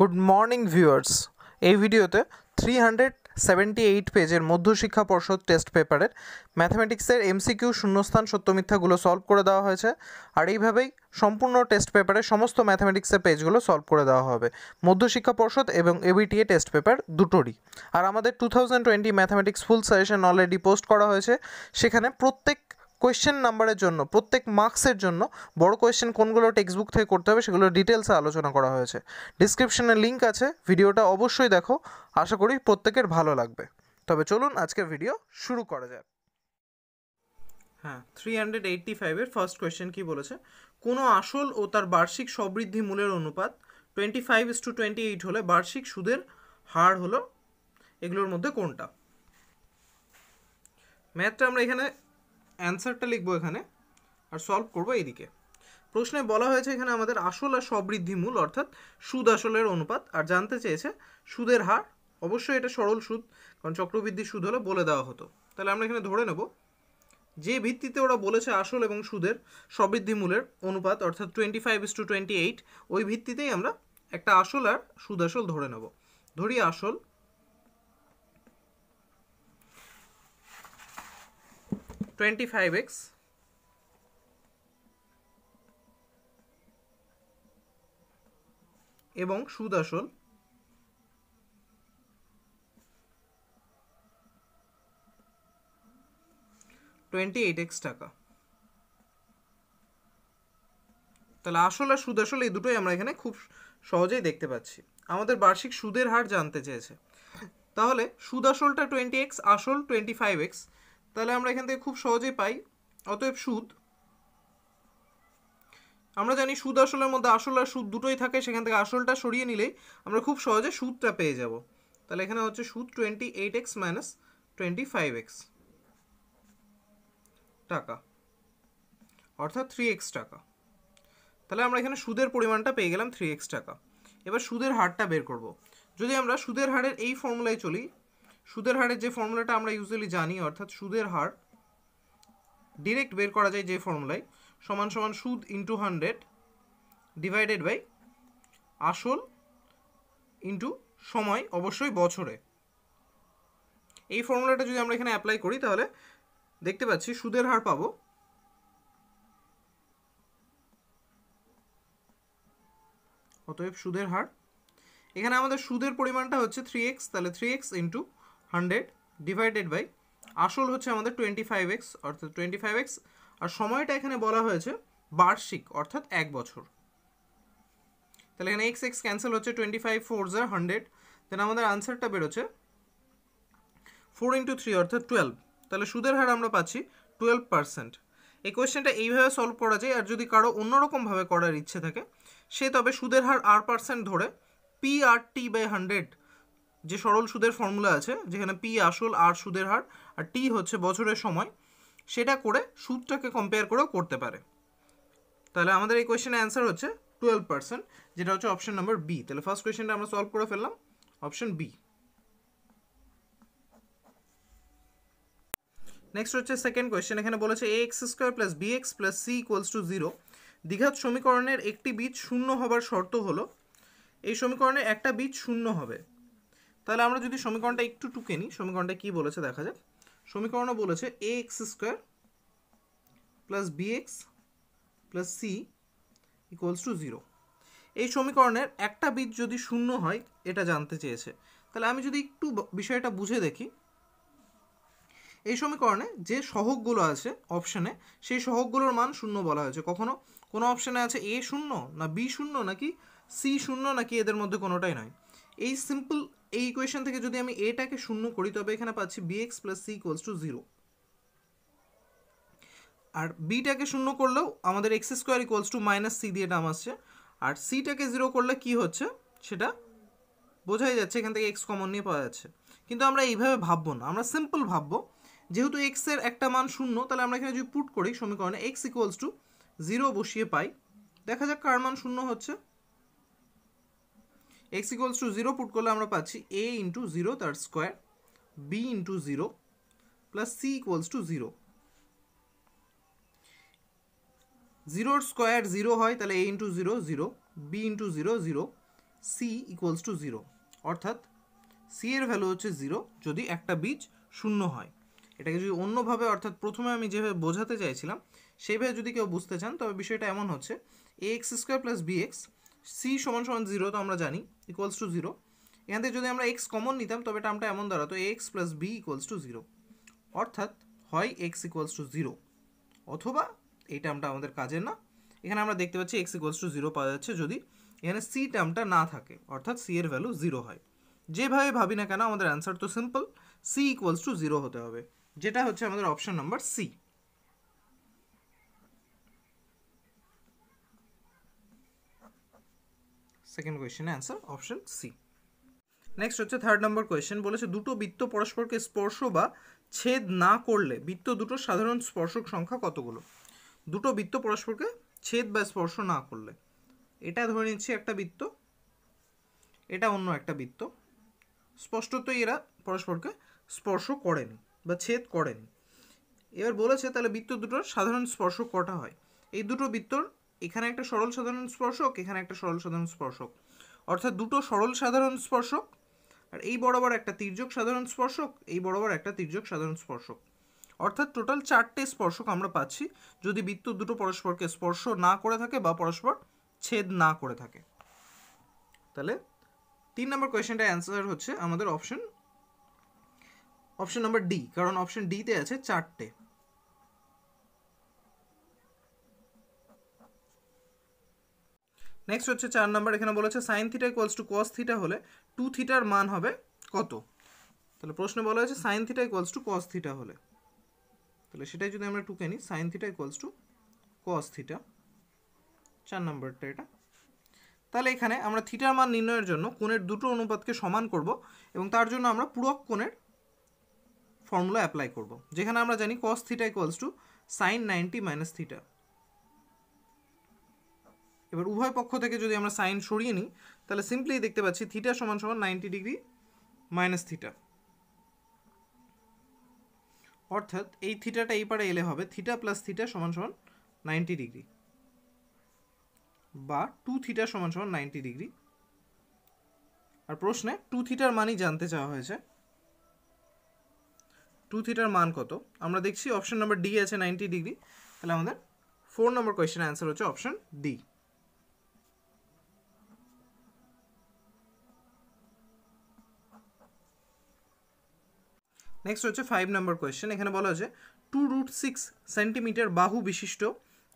good morning viewers এই ভিডিওতে three hundred seventy eight পেজের মধ্যশিক্ষা পর্ষদ টেস্ট পেপারের ম্যাথামেটিক্সের এমসিকিউ শূন্যস্থান সত্যমিথ্যাগুলো সলভ করে দেওয়া হয়েছে আর এইভাবেই সম্পূর্ণ টেস্ট পেপারে সমস্ত ম্যাথামেটিক্সের পেজগুলো সলভ করে দেওয়া হবে মধ্যশিক্ষা পর্ষদ এবং এবিটিএ টেস্ট পেপার দুটোরই আর আমাদের two thousand twenty mathematics full suggestion already post করা হয়েছে সেখানে প্রত্যেক কোয়েশ্চেন নাম্বারের জন্য প্রত্যেক মার্কসের জন্য বড় কোয়েশ্চেন কোনগুলো টেক্সট বুক থেকে করতে হবে সেগুলো ডিটেলসে আলোচনা করা হয়েছে ডিসক্রিপশনে লিঙ্ক আছে ভিডিওটা অবশ্যই দেখো আশা করি প্রত্যেকের ভালো লাগবে তবে চলুন আজকের ভিডিও শুরু করা যাক হ্যাঁ থ্রি হান্ড্রেড এইট্টি ফাইভের ফার্স্ট কোয়েশ্চেন কী বলেছে কোনো আসল ও তার বার্ষিক সমৃদ্ধি মূলের অনুপাত twenty five is to twenty eight হলে বার্ষিক সুদের হার হলো এগুলোর মধ্যে কোনটা ম্যাথটা আমরা এখানে অ্যান্সারটা লিখবো এখানে আর সলভ করবো এইদিকে প্রশ্নে বলা হয়েছে এখানে আমাদের আসল আর সবৃদ্ধি মূল অর্থাৎ সুদ আসলের অনুপাত আর জানতে চেয়েছে সুদের হার অবশ্যই এটা সরল সুদ কারণ চক্রবৃদ্ধি সুদ হলে বলে দেওয়া হতো তাহলে আমরা এখানে ধরে নেব যে ভিত্তিতে ওরা বলেছে আসল এবং সুদের সবৃদ্ধি মূলের অনুপাত অর্থাৎ twenty five is to twenty eight ওই ভিত্তিতেই আমরা একটা আসল আর সুদ আসল ধরে নেব ধরি আসল 25x এবং সুদ আসল টোয়েন্টি এইট এক্স টাকা তাহলে আসল আর সুদ আসল এই দুটোই আমরা এখানে খুব সহজেই দেখতে পাচ্ছি আমাদের বার্ষিক সুদের হার জানতে চেয়েছে তাহলে সুদ আসলটা টোয়েন্টি এক্স আসল টোয়েন্টি ফাইভ এক্স তাহলে আমরা এখান থেকে খুব সহজেই পাই অতএব সুদ আমরা জানি সুদ আসলের মধ্যে আসল আর সুদ দুটোই থাকে সেখান থেকে আসলটা সরিয়ে নিলে আমরা খুব সহজে সুদটা পেয়ে যাব তাহলে এখানে হচ্ছে সুদ twenty eight x minus twenty five x টাকা অর্থাৎ থ্রি এক্স টাকা তাহলে আমরা এখানে সুদের পরিমাণটা পেয়ে গেলাম থ্রি এক্স টাকা এবার সুদের হারটা বের করব যদি আমরা সুদের হারের এই ফর্মুলায় চলি সুদের হারের যে ফর্মুলাটা আমরা ইউজুয়ালি জানি অর্থাৎ সুদের হার ডিরেক্ট বের করা যায় যে ফর্মুলায় সমান সমান সুদ ইন্টু হান্ড্রেড ডিভাইডেড বাই আসল ইন্টু সময় অবশ্যই বছরে এই ফর্মুলাটা যদি আমরা এখানে অ্যাপ্লাই করি তাহলে দেখতে পাচ্ছি সুদের হার পাবো অতএব সুদের হার এখানে আমাদের সুদের পরিমাণটা হচ্ছে থ্রি এক্স তাহলে three x into hundred divided by আসল হচ্ছে আমাদের টোয়েন্টি ফাইভ এক্স অর্থাৎ টোয়েন্টি ফাইভ এক্স আর সময়টা এখানে বলা হয়েছে বার্ষিক অর্থাৎ এক বছর তাহলে এখানে এক্স এক্স ক্যান্সেল হচ্ছে টোয়েন্টি ফাইভ ফোর জার হান্ড্রেড দেন আমাদের আনসারটা বেরোচ্ছে ফোর ইন্টু থ্রি অর্থাৎ টুয়েলভ তাহলে সুদের হার আমরা পাচ্ছি টুয়েলভ পার্সেন্ট এই কোয়েশ্চেনটা এইভাবে সলভ করা যায় আর যদি কারো অন্যরকমভাবে করার ইচ্ছে থাকে সে তবে সুদের হার আর পার্সেন্ট ধরে P R T by hundred যে সরল সুদের ফর্মুলা আছে যেখানে পি আসল আর সুদের হার আর টি হচ্ছে বছরের সময় সেটা করে সুদটাকে কম্পেয়ার করেও করতে পারে তাহলে আমাদের এই কোয়েশ্চেনের অ্যান্সার হচ্ছে টুয়েলভ পার্সেন্ট যেটা হচ্ছে অপশন নাম্বার বি তাহলে ফার্স্ট কোয়েশ্চেনটা আমরা সলভ করে ফেললাম অপশন বি নেক্সট হচ্ছে সেকেন্ড কোয়েশ্চেন এখানে বলেছে a x square plus b x plus c equals to zero দীঘাত সমীকরণের একটি বীজ শূন্য হবার শর্ত হলো এই সমীকরণে একটা বীজ শূন্য হবে তাহলে আমরা যদি সমীকরণটা একটু টুকে নিই সমীকরণটা কী বলেছে দেখা যাক সমীকরণও বলেছে a x square plus b x plus c equals to zero এই সমীকরণের একটা বিদ যদি শূন্য হয় এটা জানতে চেয়েছে তাহলে আমি যদি একটু বিষয়টা বুঝে দেখি এই সমীকরণে যে সহগগুলো আছে অপশানে সেই সহগগুলোর মান শূন্য বলা হয়েছে কখনো কোনো অপশানে আছে এ শূন্য না বি শূন্য নাকি সি শূন্য নাকি এদের মধ্যে কোনোটাই নয় এই সিম্পল এই ইকুয়েশন থেকে যদি আমি এটাকে শূন্য করি তবে এখানে পাচ্ছি b x plus c equals to zero আর বিটাকে শূন্য করলেও আমাদের x square equals to minus c দিয়ে টার্ম আসছে আর সিটাকে জিরো করলে কি হচ্ছে সেটা বোঝাই যাচ্ছে এখান থেকে এক্স কমন নিয়ে পাওয়া যাচ্ছে কিন্তু আমরা এইভাবে ভাববো না আমরা সিম্পল ভাববো যেহেতু এক্সের একটা মান শূন্য তাহলে আমরা এখানে যদি পুট করি সমীকরণে এক্স ইকুয়ালস টু জিরো বসিয়ে পাই দেখা যাক কার মান শূন্য হচ্ছে x equals to zero put করলে আমরা পাচ্ছি এ ইন্টু জিরো তার square b into zero plus c equals to zero জিরোর স্কোয়ার জিরো হয় তাহলে a into zero zero b into zero zero c equals to zero অর্থাৎ c এর value হচ্ছে জিরো যদি একটা বীজ শূন্য হয় এটাকে যদি অন্যভাবে অর্থাৎ প্রথমে আমি যেভাবে বোঝাতে চাইছিলাম সেইভাবে যদি কেউ বুঝতে চান তবে বিষয়টা এমন হচ্ছে a x square plus b x c সমান সমান জিরো তো আমরা জানি ইকুয়ালস টু জিরো এখান থেকে যদি আমরা এক্স কমন নিতাম তবে টার্মটা এমন দাঁড়াতো x plus b equals to zero অর্থাৎ হয় এক্স ইকুয়ালস টু জিরো অথবা এই টার্মটা আমাদের কাজের না এখানে আমরা দেখতে পাচ্ছি এক্স ইকুয়ালস টু জিরো পাওয়া যাচ্ছে যদি এখানে সি টার্মটা না থাকে অর্থাৎ সি এর ভ্যালু জিরো হয় যেভাবে ভাবি না কেন আমাদের অ্যান্সার তো simple c equals to zero হতে হবে যেটা হচ্ছে আমাদের option number C second question answer option C next হচ্ছে থার্ড নম্বর কোয়েশ্চেন বলেছে দুটো বৃত্ত পরস্পরকে স্পর্শ বা ছেদ না করলে বৃত্ত দুটোর সাধারণ স্পর্শক সংখ্যা কতগুলো দুটো বৃত্ত পরস্পরকে ছেদ বা স্পর্শ না করলে এটা ধরে নিচ্ছি একটা বৃত্ত এটা অন্য একটা বৃত্ত স্পষ্টতই এরা পরস্পরকে স্পর্শ করেনি বা ছেদ করেনি এবার বলেছে তাহলে বৃত্ত দুটোর সাধারণ স্পর্শ কটা হয় এই দুটো বৃত্তর এখানে একটা সরল সাধারণ স্পর্শক এখানে একটা সরল সাধারণ স্পর্শক অর্থাৎ দুটো সরল সাধারণ স্পর্শক আর এই বরাবর একটা তির্যক সাধারণ স্পর্শক এই বরাবর একটা তির্যক সাধারণ স্পর্শক অর্থাৎ টোটাল চারটে স্পর্শক আমরা পাচ্ছি যদি বৃত্ত দুটো পরস্পরকে স্পর্শ না করে থাকে বা পরস্পর ছেদ না করে থাকে তাহলে তিন নম্বর কোয়েশনটা অ্যান্সার হচ্ছে আমাদের অপশন অপশন নাম্বার ডি কারণ অপশন ডিতে আছে চারটে নেক্সট হচ্ছে চার নাম্বার এখানে বলেছে sine theta equals to cos theta হলে টু থিটার মান হবে কত তাহলে প্রশ্নে বলা হয়েছে sine theta equals to cos theta হলে তাহলে সেটাই যদি আমরা টুকে নিই sine theta equals to cos theta চার নম্বরটা এটা তাহলে এখানে আমরা থিটার মান নির্ণয়ের জন্য কোণের দুটো অনুপাতকে সমান করব এবং তার জন্য আমরা পূরক কোণের ফর্মুলা অ্যাপ্লাই করব যেখানে আমরা জানি cos theta equals to sine ninety minus theta এবার উভয় পক্ষ থেকে যদি আমরা সাইন সরিয়ে নিই তাহলে সিম্পলি দেখতে পাচ্ছি থিটা সমান সমান নাইনটি ডিগ্রি মাইনাস থিটা অর্থাৎ এই থিটাটা এই পারে এলে হবে থিটা প্লাস থিটা সমান সমান নাইনটি ডিগ্রি বা টু থিটা সমান সমান নাইনটি ডিগ্রি আর প্রশ্নে টু থিটার মানই জানতে চাওয়া হয়েছে টু থিটার মান কত আমরা দেখছি অপশন নাম্বার ডি আছে নাইনটি ডিগ্রি তাহলে আমাদের ফোর নম্বর কোয়েশ্চেন অ্যান্সার হচ্ছে অপশন ডি নেক্সট হচ্ছে ফাইভ নম্বর কোয়েশ্চেন এখানে বলা হয়েছে টু রুট সিক্স সেন্টিমিটার বাহু বিশিষ্ট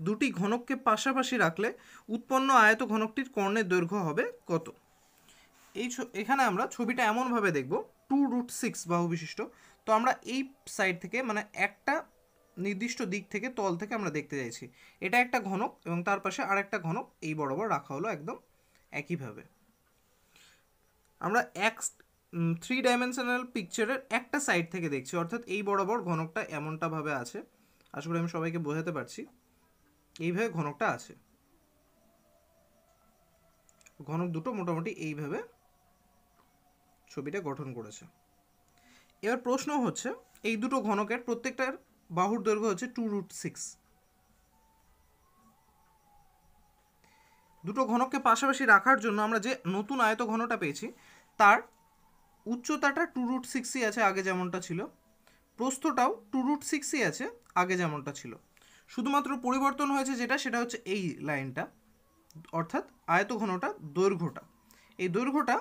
দুটি ঘনককে পাশাপাশি রাখলে উৎপন্ন আয়ত ঘনকটির কর্ণের দৈর্ঘ্য হবে কত এই এখানে আমরা ছবিটা এমনভাবে দেখব টু রুট সিক্স বাহু বিশিষ্ট তো আমরা এই সাইড থেকে মানে একটা নির্দিষ্ট দিক থেকে তল থেকে আমরা দেখতে চাইছি এটা একটা ঘনক এবং তার পাশে আর একটা ঘনক এই বরাবর রাখা হলো একদম একইভাবে আমরা এক থ্রি ডাইমেনশনাল পিকচারের একটা সাইড থেকে দেখছি অর্থাৎ এই বরাবর ঘনকটা এমনটাভাবে আছে আশা করি আমি সবাইকে বোঝাতে পারছি এইভাবে ঘনকটা আছে ঘনক দুটো মোটামুটি এইভাবে ছবিটা গঠন করেছে এবার প্রশ্ন হচ্ছে এই দুটো ঘনকের প্রত্যেকটার বাহুর দৈর্ঘ্য হচ্ছে টু রুট সিক্স দুটো ঘনককে পাশাপাশি রাখার জন্য আমরা যে নতুন আয়ত ঘনটা পেয়েছি তার উচ্চতাটা টু রুট সিক্সই আছে আগে যেমনটা ছিল প্রস্থটাও টু রুট সিক্সই আছে আগে যেমনটা ছিল শুধুমাত্র পরিবর্তন হয়েছে যেটা সেটা হচ্ছে এই লাইনটা অর্থাৎ আয়ত ঘনটা দৈর্ঘ্যটা এই দৈর্ঘ্যটা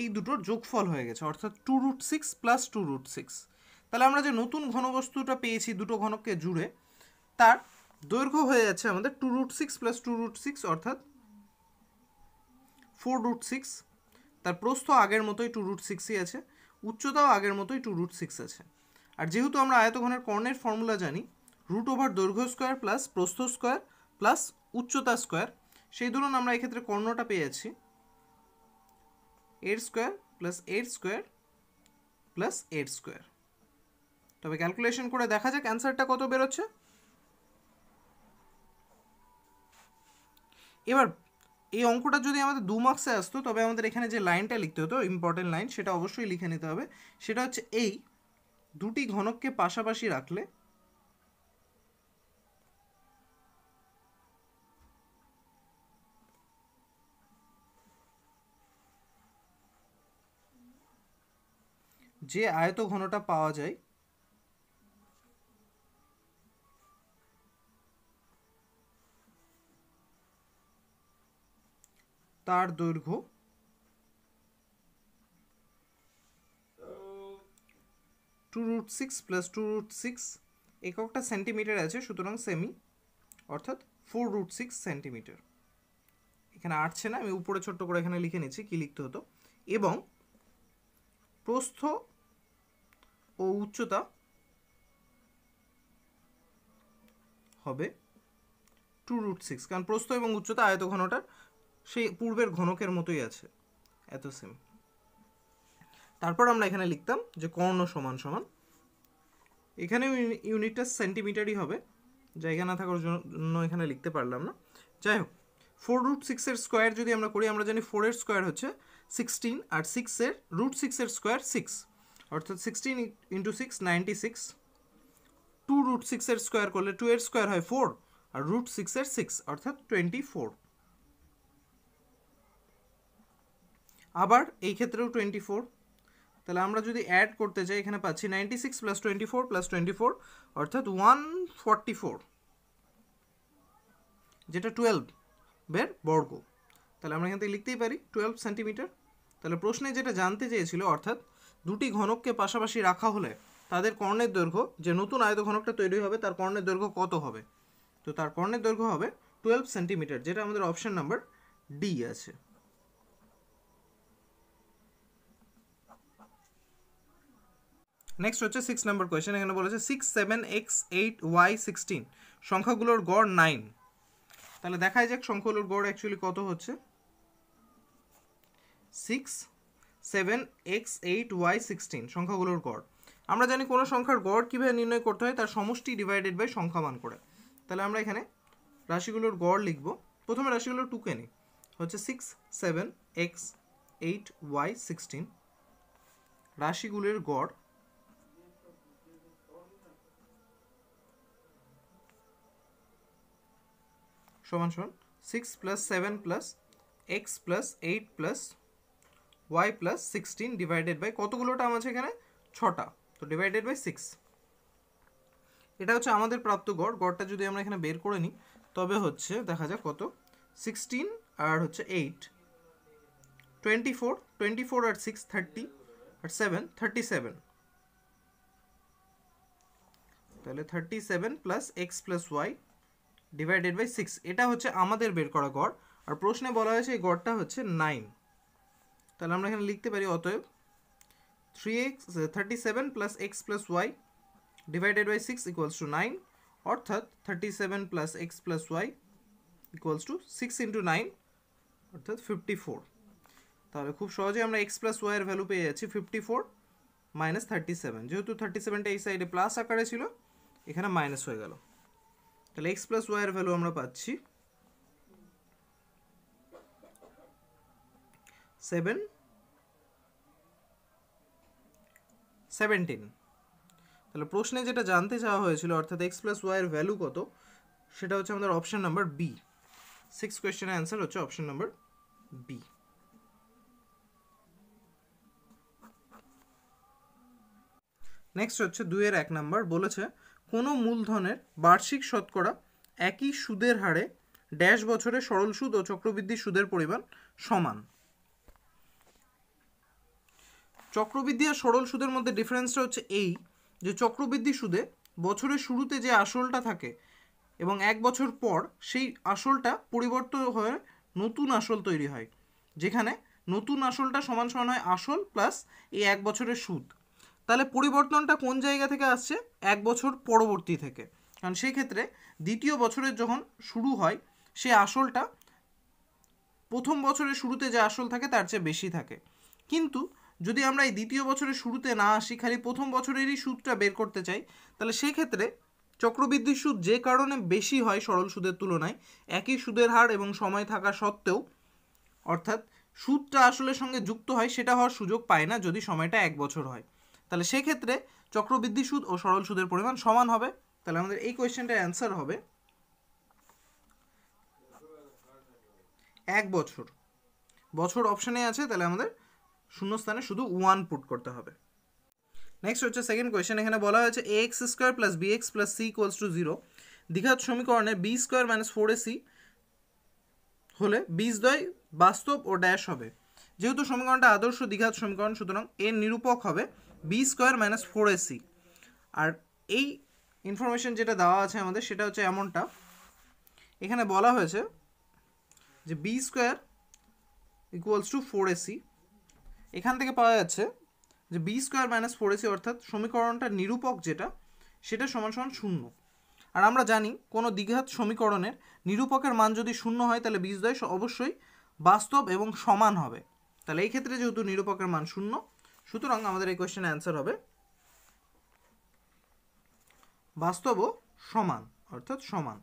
এই দুটোর যোগফল হয়ে গেছে অর্থাৎ two root six plus two root six তাহলে আমরা যে নতুন ঘনবস্তুটা পেয়েছি দুটো ঘনককে জুড়ে তার দৈর্ঘ্য হয়ে যাচ্ছে আমাদের two root six plus two root six অর্থাৎ ফোর রুট সিক্স তার প্রস্থ আগের মতোই টু রুট সিক্সই আছে উচ্চতাও আগের মতোই টু রুট সিক্স আছে আর যেহেতু আমরা আয়তঘনের কর্ণের ফর্মুলা জানি রুট ওভার দৈর্ঘ্য স্কোয়ার প্লাস প্রস্থ স্কোয়ার প্লাস উচ্চতা স্কোয়ার সেই ধরুন আমরা এক্ষেত্রে কর্ণটা পেয়ে যাচ্ছি এর স্কোয়ার প্লাস এর স্কোয়ার প্লাস এর স্কোয়ার তবে ক্যালকুলেশন করে দেখা যাক অ্যান্সারটা কত বেরোচ্ছে এবার এই অঙ্কটা যদি আমাদের দু মার্কসে আসতো তবে আমাদের এখানে যে লাইনটা লিখতে হতো ইম্পর্টেন্ট লাইন সেটা অবশ্যই লিখে নিতে হবে সেটা হচ্ছে এই দুটি ঘনককে পাশাপাশি রাখলে যে আয়ত ঘনটা পাওয়া যায় তার দৈর্ঘ্য two root six plus two root six এককটা সেন্টিমিটার আছে সুতরাং সেমি অর্থাৎ ফোর রুট সিক্স সেন্টিমিটার এখানে আটছে না আমি উপরে ছোট্ট করে এখানে লিখে নিচ্ছি কী লিখতে হতো এবং প্রস্থ ও উচ্চতা হবে টু রুট সিক্স কারণ প্রস্থ এবং উচ্চতা ঘনটার সেই পূর্বের ঘনকের মতোই আছে এত সেম তারপর আমরা এখানে লিখতাম যে কর্ণ সমান সমান এখানে ইউনিটটা সেন্টিমিটারই হবে জায়গা না থাকার জন্য এখানে লিখতে পারলাম না যাই হোক ফোর রুট সিক্সের স্কোয়ার যদি আমরা করি আমরা জানি ফোরের স্কোয়ার হচ্ছে সিক্সটিন আর সিক্সের রুট সিক্সের স্কোয়ার সিক্স অর্থাৎ sixteen into six ninety six two root সিক্সের স্কোয়ার করলে টু এর স্কোয়ার হয় ফোর আর রুট সিক্সের সিক্স অর্থাৎ টোয়েন্টি ফোর আবার এই ক্ষেত্রেও টোয়েন্টি ফোর তাহলে আমরা যদি অ্যাড করতে চাই এখানে পাচ্ছি ninety six plus twenty four plus twenty four অর্থাৎ ওয়ান ফর্টি ফোর যেটা টুয়েলভের বর্গ তাহলে আমরা এখান থেকে লিখতেই পারি টুয়েলভ সেন্টিমিটার তাহলে প্রশ্নে যেটা জানতে চেয়েছিল অর্থাৎ দুটি ঘনককে পাশাপাশি রাখা হলে তাদের কর্ণের দৈর্ঘ্য যে নতুন আয়ত ঘনকটা তৈরি হবে তার কর্ণের দৈর্ঘ্য কত হবে তো তার কর্ণের দৈর্ঘ্য হবে টুয়েলভ সেন্টিমিটার যেটা আমাদের অপশান নাম্বার ডি আছে নেক্সট হচ্ছে সিক্স নাম্বার কোয়েশ্চেন এখানে বলেছে six seven x eight y sixteen সংখ্যাগুলোর গড় নাইন তাহলে দেখায় যাক সংখ্যাগুলোর গড় অ্যাকচুয়ালি কত হচ্ছে six seven x eight y sixteen সংখ্যাগুলোর গড় আমরা জানি কোনো সংখ্যার গড় কীভাবে নির্ণয় করতে হয় তার সমষ্টি ডিভাইডেড বাই সংখ্যামান করে তাহলে আমরা এখানে রাশিগুলোর গড় লিখব প্রথমে রাশিগুলো টুকে নিই হচ্ছে six seven x eight y sixteen রাশিগুলির গড় সমান সমান six plus seven plus x plus eight plus y plus sixteen divided by কতগুলো টার্ম আছে এখানে ছটা তো ডিভাইডেড বাই সিক্স এটা হচ্ছে আমাদের প্রাপ্ত গড় গড়টা যদি আমরা এখানে বের করে নিই তবে হচ্ছে দেখা যাক কত সিক্সটিন আর হচ্ছে eight twenty four twenty four আর সিক্স থার্টি আর সেভেন থার্টি সেভেন তাহলে thirty seven plus x plus y divided by six এটা হচ্ছে আমাদের বের করা গড় আর প্রশ্নে বলা হয়েছে এই গড়টা হচ্ছে নাইন তাহলে আমরা এখানে লিখতে পারি অতএব three x thirty seven plus x plus y divided by six equals to nine অর্থাৎ thirty seven plus x plus y equals to six into nine অর্থাৎ ফিফটি ফোর তাহলে খুব সহজে আমরা এক্স প্লাস ওয়াইয়ের ভ্যালু পেয়ে যাচ্ছি fifty four minus thirty seven যেহেতু থার্টি সেভেনটা এই সাইডে প্লাস আকারে ছিল এখানে মাইনাস হয়ে গেল তাহলে এক্স প্লাস ওয়াইয়ের ভ্যালু আমরা পাচ্ছি সেভেন সেভেন্টিন তাহলে প্রশ্নে যেটা জানতে চাওয়া হয়েছিল অর্থাৎ এক্স প্লাস ওয়াইয়ের ভ্যালু কত সেটা হচ্ছে আমাদের অপশান নাম্বার বি সিক্স কোয়েশ্চেনের অ্যান্সার হচ্ছে অপশান নাম্বার বি নেক্সট হচ্ছে দুইয়ের এক নাম্বার বলেছে কোনো মূলধনের বার্ষিক শতকরা একই সুদের হারে ড্যাশ বছরে সরল সুদ ও চক্রবৃদ্ধি সুদের পরিমাণ সমান চক্রবৃদ্ধি আর সরল সুদের মধ্যে ডিফারেন্সটা হচ্ছে এই যে চক্রবৃদ্ধি সুদে বছরের শুরুতে যে আসলটা থাকে এবং এক বছর পর সেই আসলটা পরিবর্তন হয়ে নতুন আসল তৈরি হয় যেখানে নতুন আসলটা সমান সমান হয় আসল প্লাস এই এক বছরের সুদ তাহলে পরিবর্তনটা কোন জায়গা থেকে আসছে এক বছর পরবর্তী থেকে কারণ সেই ক্ষেত্রে দ্বিতীয় বছরের যখন শুরু হয় সে আসলটা প্রথম বছরের শুরুতে যে আসল থাকে তার চেয়ে বেশি থাকে কিন্তু যদি আমরা এই দ্বিতীয় বছরের শুরুতে না আসি খালি প্রথম বছরেরই সুদটা বের করতে চাই তাহলে সেই ক্ষেত্রে চক্রবৃদ্ধি সুদ যে কারণে বেশি হয় সরল সুদের তুলনায় একই সুদের হার এবং সময় থাকা সত্ত্বেও অর্থাৎ সুদটা আসলের সঙ্গে যুক্ত হয় সেটা হওয়ার সুযোগ পায় না যদি সময়টা এক বছর হয় তাহলে সেই ক্ষেত্রে চক্রবৃদ্ধি সুদ ও সরল সুদের পরিমাণ সমান হবে তাহলে আমাদের এই কোয়েশ্চেনটার অ্যান্সার হবে এক বছর বছর অপশানে আছে তাহলে আমাদের শূন্যস্থানে শুধু ওয়ান পুট করতে হবে নেক্সট হচ্ছে সেকেন্ড কোয়েশ্চেন এখানে বলা হয়েছে a x square plus b x plus c equals to zero দীঘাত সমীকরণে b square minus four a c হলে দ্বয় বাস্তব ও ড্যাশ হবে যেহেতু সমীকরণটা আদর্শ দীঘাত সমীকরণ সুতরাং এর নিরূপক হবে b square minus four a c আর এই ইনফরমেশন যেটা দেওয়া আছে আমাদের সেটা হচ্ছে এমনটা এখানে বলা হয়েছে যে b square equals to four a c এখান থেকে পাওয়া যাচ্ছে যে b square minus four a c অর্থাৎ সমীকরণটা নিরূপক যেটা সেটা সমান সমান শূন্য আর আমরা জানি কোনো দ্বিঘাত সমীকরণের নিরূপকের মান যদি শূন্য হয় তাহলে বীজদ্বয় অবশ্যই বাস্তব এবং সমান হবে তাহলে এই ক্ষেত্রে যেহেতু নিরূপকের মান শূন্য সুতরাং আমাদের এই কোয়েশ্চেনের অ্যান্সার হবে বাস্তব সমান অর্থাৎ সমান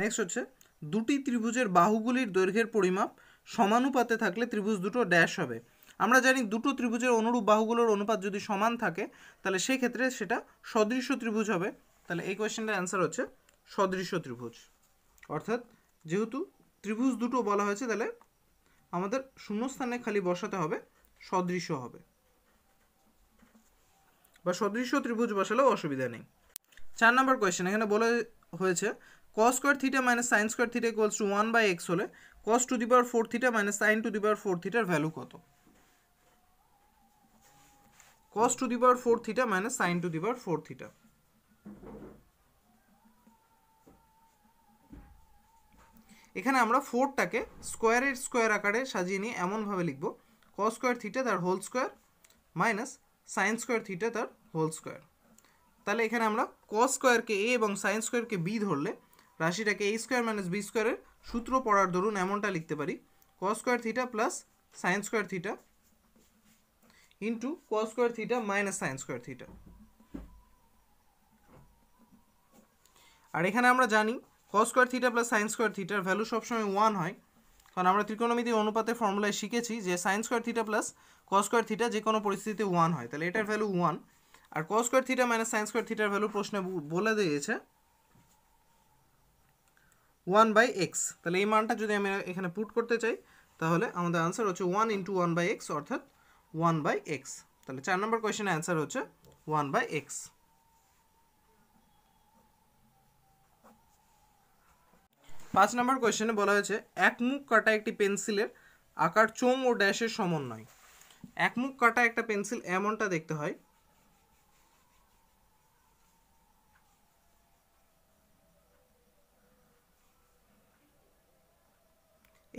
নেক্সট হচ্ছে দুটি ত্রিভুজের বাহুগুলির দৈর্ঘ্যের পরিমাপ সমানুপাতে থাকলে ত্রিভুজ দুটো ড্যাশ হবে আমরা জানি দুটো ত্রিভুজের অনুরূপ বাহুগুলোর অনুপাত যদি সমান থাকে তাহলে সেই ক্ষেত্রে সেটা সদৃশ্য ত্রিভুজ হবে তাহলে এই কোয়েশ্চেনটার অ্যান্সার হচ্ছে সদৃশ্য ত্রিভুজ অর্থাৎ যেহেতু ত্রিভুজ দুটো বলা হয়েছে তাহলে আমাদের শূন্যস্থানে খালি বসাতে হবে সদৃশ হবে বা সদৃশ ত্রিভুজ বসালেও অসুবিধা নেই চার নম্বর কোয়েশ্চেন এখানে বলে হয়েছে cos square theta minus sine square theta equals to one by x হলে cos to the power four theta minus sine to the power four থিটার ভ্যালু কত cos to the power four theta minus sine to the power four theta এখানে আমরা ফোরটাকে স্কোয়ারের square আকারে সাজিয়ে নিয়ে এমনভাবে লিখব ক স্কোয়ার থিটা তার whole square minus sine square theta তার হোল স্কোয়ার তাহলে এখানে আমরা ক স্কোয়ারকে এ এবং সাইন স্কোয়ারকে বি ধরলে রাশিটাকে এ স্কোয়ার মাইনাস বি স্কোয়ারের সূত্র পড়ার ধরুন এমনটা লিখতে পারি cos square theta plus sine square theta into cos square theta minus sine square theta আর এখানে আমরা জানি cos square theta plus sines square থিটার ভ্যালু সবসময় ওয়ান হয় কারণ আমরা ত্রিকোণমিতি অনুপাতে ফর্মুলায় শিখেছি যে sine square theta plus cos square theta যে কোনো পরিস্থিতিতে ওয়ান হয় তাহলে এটার ভ্যালু ওয়ান আর কস square theta minus sine square থিটার ভ্যালু প্রশ্নে বলে দিয়েছে ওয়ান বাই এক্স তাহলে এই মানটা যদি আমি এখানে পুট করতে চাই তাহলে আমাদের আনসার হচ্ছে one into one by x অর্থাৎ ওয়ান বাই এক্স তাহলে চার নম্বর কোয়েশনের অ্যান্সার হচ্ছে ওয়ান বাই এক্স পাঁচ নম্বর কোয়েশ্চেনে বলা হয়েছে এক মুখ কাটা একটি পেন্সিলের আকার চোং ও ড্যাশের সমন্বয় এক মুখ কাটা একটা পেন্সিল এমনটা দেখতে হয়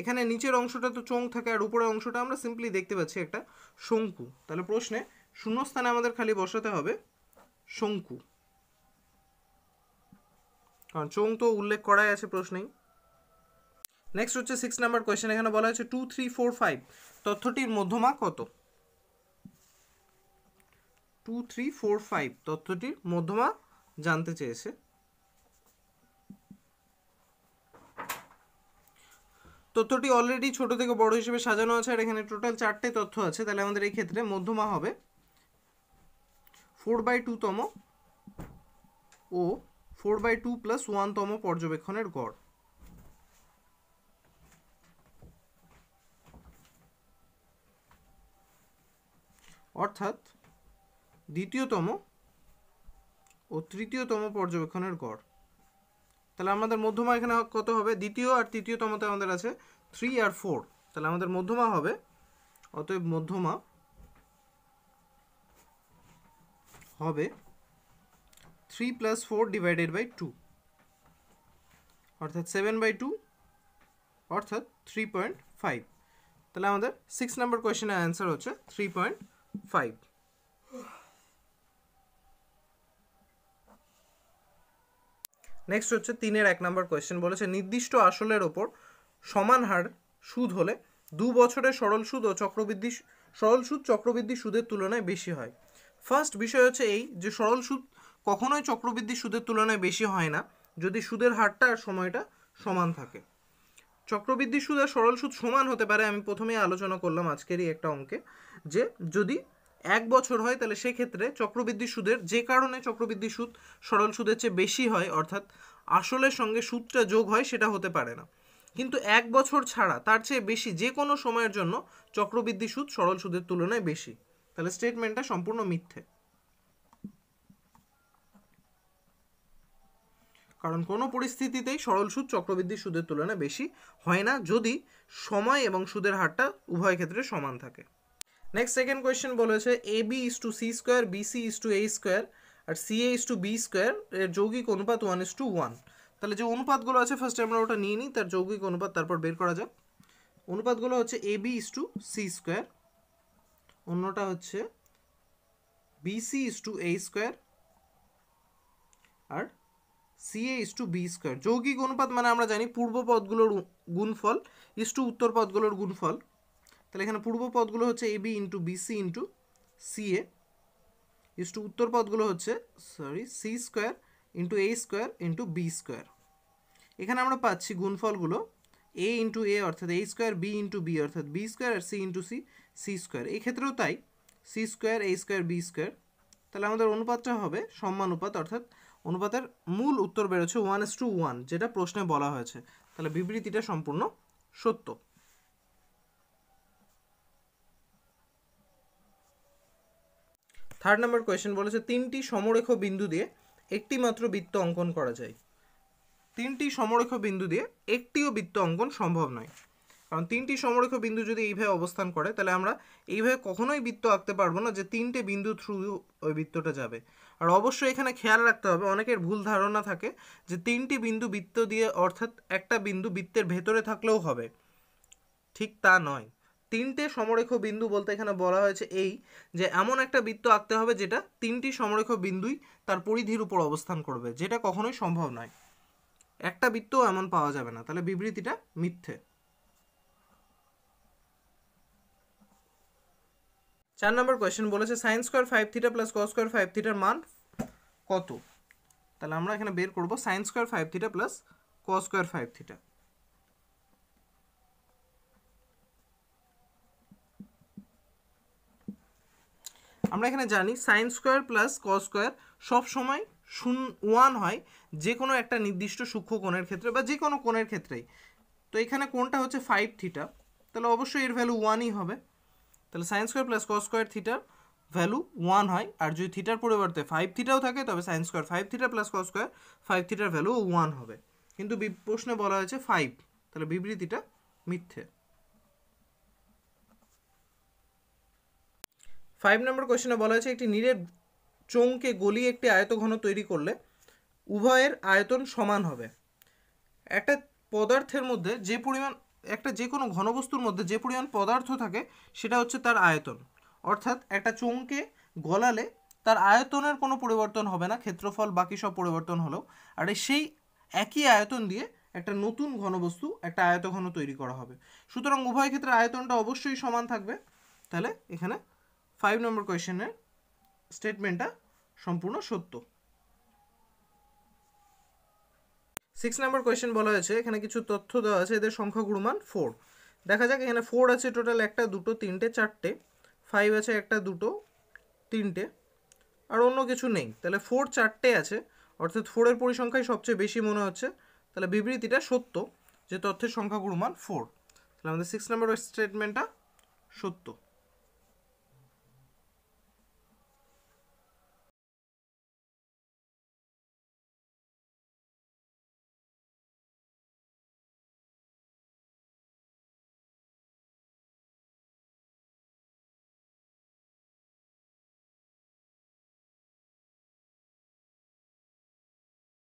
এখানে নিচের অংশটা তো চোং থাকে আর উপরের অংশটা আমরা সিম্পলি দেখতে পাচ্ছি একটা শঙ্কু তাহলে প্রশ্নে শূন্যস্থানে আমাদের খালি বসাতে হবে শঙ্কু কারণ চোং তো উল্লেখ করাই আছে প্রশ্নেই নেক্সট হচ্ছে সিক্স নাম্বার কোয়েশ্চেন এখানে বলা হয়েছে টু থ্রি ফোর ফাইভ তথ্যটির মধ্যমা কত টু থ্রি ফোর ফাইভ তথ্যটির মধ্যমা জানতে চেয়েছে তথ্যটি অলরেডি ছোট থেকে বড় হিসেবে সাজানো আছে আর এখানে টোটাল চারটে তথ্য আছে তাহলে আমাদের এই ক্ষেত্রে মধ্যমা হবে ফোর বাই তম ও ফোর বাই টু প্লাস ওয়ানতম পর্যবেক্ষণের গড় অর্থাৎ দ্বিতীয়তম ও তৃতীয়তম পর্যবেক্ষণের গড় তাহলে আমাদের মধ্যমা এখানে কত হবে দ্বিতীয় আর তৃতীয়তমতে আমাদের আছে থ্রি আর ফোর তাহলে আমাদের মধ্যমা হবে অতএব মধ্যমা হবে three plus four divided by two অর্থাৎ সেভেন বাই টু অর্থাৎ থ্রি পয়েন্ট ফাইভ তাহলে আমাদের সিক্স নাম্বার কোয়েশনের অ্যান্সার হচ্ছে থ্রি পয়েন্ট ফাইভ নেক্সট হচ্ছে তিনের এক নম্বর কোয়েশ্চেন বলেছে নির্দিষ্ট আসলের ওপর সমান হার সুদ হলে দু বছরের সরল সুদ ও চক্রবৃদ্ধি সরল সুদ চক্রবৃদ্ধি সুদের তুলনায় বেশি হয় ফার্স্ট বিষয় হচ্ছে এই যে সরল সুদ কখনোই চক্রবৃদ্ধি সুদের তুলনায় বেশি হয় না যদি সুদের হারটা আর সময়টা সমান থাকে চক্রবৃদ্ধি সুদ আর সরল সুদ সমান হতে পারে আমি প্রথমেই আলোচনা করলাম আজকেরই একটা অঙ্কে যে যদি এক বছর হয় তাহলে সেক্ষেত্রে চক্রবৃদ্ধি সুদের যে কারণে চক্রবৃদ্ধি সুদ সরল সুদের চেয়ে বেশি হয় অর্থাৎ আসলের সঙ্গে সুদটা যোগ হয় সেটা হতে পারে না কিন্তু এক বছর ছাড়া তার চেয়ে বেশি যে কোনো সময়ের জন্য চক্রবৃদ্ধি সুদ সরল সুদের তুলনায় বেশি তাহলে স্টেটমেন্টটা সম্পূর্ণ মিথ্যে কারণ কোনো পরিস্থিতিতেই সরল সুদ চক্রবৃদ্ধি সুদের তুলনায় বেশি হয় না যদি সময় এবং সুদের হারটা উভয় ক্ষেত্রে সমান থাকে নেক্সট সেকেন্ড কোয়েশ্চেন বলেছে a b is to c square b c is to a square আর c a is to b square এর যৌগিক অনুপাত ওয়ান ইস টু ওয়ান তাহলে যে অনুপাতগুলো আছে ফার্স্টে আমরা ওটা নিয়ে নিই তার যৌগিক অনুপাত তারপর বের করা যাক অনুপাতগুলো হচ্ছে a b is to c square অন্যটা হচ্ছে b c is to a square আর c a is to b square যৌগিক অনুপাত মানে আমরা জানি পূর্ব পদগুলোর গুণফল ইস টু উত্তর পদগুলোর গুণফল তাহলে এখানে পূর্ব পদগুলো হচ্ছে a b into b c into c a is to উত্তর পদগুলো হচ্ছে sorry c square into a square into b square এখানে আমরা পাচ্ছি গুণফলগুলো এ ইন্টু এ অর্থাৎ a square b into b অর্থাৎ বি স্কোয়ার আর c into c c square এক্ষেত্রেও তাই c square a square b square তাহলে আমাদের অনুপাতটা হবে সম্মানুপাত অর্থাৎ অনুপাতের মূল উত্তর বেরোচ্ছে ওয়ান এস টু ওয়ান যেটা প্রশ্নে বলা হয়েছে তাহলে বিবৃতিটা সম্পূর্ণ সত্য থার্ড নাম্বার কোয়েশ্চেন বলেছে তিনটি সমরেখ বিন্দু দিয়ে একটি মাত্র বৃত্ত অঙ্কন করা যায় তিনটি সমরেখ বিন্দু দিয়ে একটিও বৃত্ত অঙ্কন সম্ভব নয় কারণ তিনটি সমরেখ বিন্দু যদি এইভাবে অবস্থান করে তাহলে আমরা এইভাবে কখনোই বৃত্ত আঁকতে পারবো না যে তিনটে বিন্দু থ্রু ওই বৃত্তটা যাবে আর অবশ্যই এখানে খেয়াল রাখতে হবে অনেকের ভুল ধারণা থাকে যে তিনটি বিন্দু বৃত্ত দিয়ে অর্থাৎ একটা বিন্দু বৃত্তের ভেতরে থাকলেও হবে ঠিক তা নয় তিনটে সমরেখ বিন্দু বলতে এখানে বলা হয়েছে এই যে এমন একটা বৃত্ত আঁকতে হবে যেটা তিনটি সমরেখ বিন্দুই তার পরিধির উপর অবস্থান করবে যেটা কখনোই সম্ভব নয় একটা বৃত্তও এমন পাওয়া যাবে না তাহলে বিবৃতিটা মিথ্যে চার নম্বর কোয়েশ্চেন বলেছে sine square five theta plus cos square five থিটার মান কত তাহলে আমরা এখানে বের করবো sine square five theta plus cos square five theta আমরা এখানে জানি sine square plus cos square সবসময় শূন্য ওয়ান হয় যে কোনো একটা নির্দিষ্ট সূক্ষ্ম কোণের ক্ষেত্রে বা যে কোনো কোণের ক্ষেত্রেই তো এখানে কোনটা হচ্ছে ফাইভ থিটা তাহলে অবশ্যই এর ভ্যালু ওয়ানই হবে তাহলে sines square plus cos square থিটার ভ্যালু ওয়ান হয় আর যদি থিটার পরিবর্তে ফাইভ থিটাও থাকে তবে sines square five theta plus cos square five থিটার ভ্যালু ওয়ান হবে কিন্তু প্রশ্নে বলা হয়েছে ফাইভ তাহলে বিবৃতিটা মিথ্যে ফাইভ নম্বর কোয়েশ্চেনে বলা হয়েছে একটি নীরের চমকে গলিয়ে একটি আয়তঘন তৈরি করলে উভয়ের আয়তন সমান হবে একটা পদার্থের মধ্যে যে পরিমাণ একটা যে কোনো ঘনবস্তুর মধ্যে যে পরিমাণ পদার্থ থাকে সেটা হচ্ছে তার আয়তন অর্থাৎ একটা চোঙকে গলালে তার আয়তনের কোনো পরিবর্তন হবে না ক্ষেত্রফল বাকি সব পরিবর্তন হলেও আর সেই একই আয়তন দিয়ে একটা নতুন ঘনবস্তু একটা আয়তঘন তৈরি করা হবে সুতরাং উভয় ক্ষেত্রে আয়তনটা অবশ্যই সমান থাকবে তাহলে এখানে ফাইভ নম্বর কোয়েশনের স্টেটমেন্টটা সম্পূর্ণ সত্য সিক্স নাম্বার কোয়েশ্চেন বলা হয়েছে এখানে কিছু তথ্য দেওয়া আছে এদের সংখ্যাগুরু মান ফোর দেখা যাক এখানে ফোর আছে টোটাল একটা দুটো তিনটে চারটে ফাইভ আছে একটা দুটো তিনটে আর অন্য কিছু নেই তাহলে ফোর চারটে আছে অর্থাৎ ফোরের পরিসংখ্যাই সবচেয়ে বেশি মনে হচ্ছে তাহলে বিবৃতিটা সত্য যে তথ্যের সংখ্যাগুরু মান ফোর তাহলে আমাদের সিক্স নাম্বার স্টেটমেন্টটা সত্য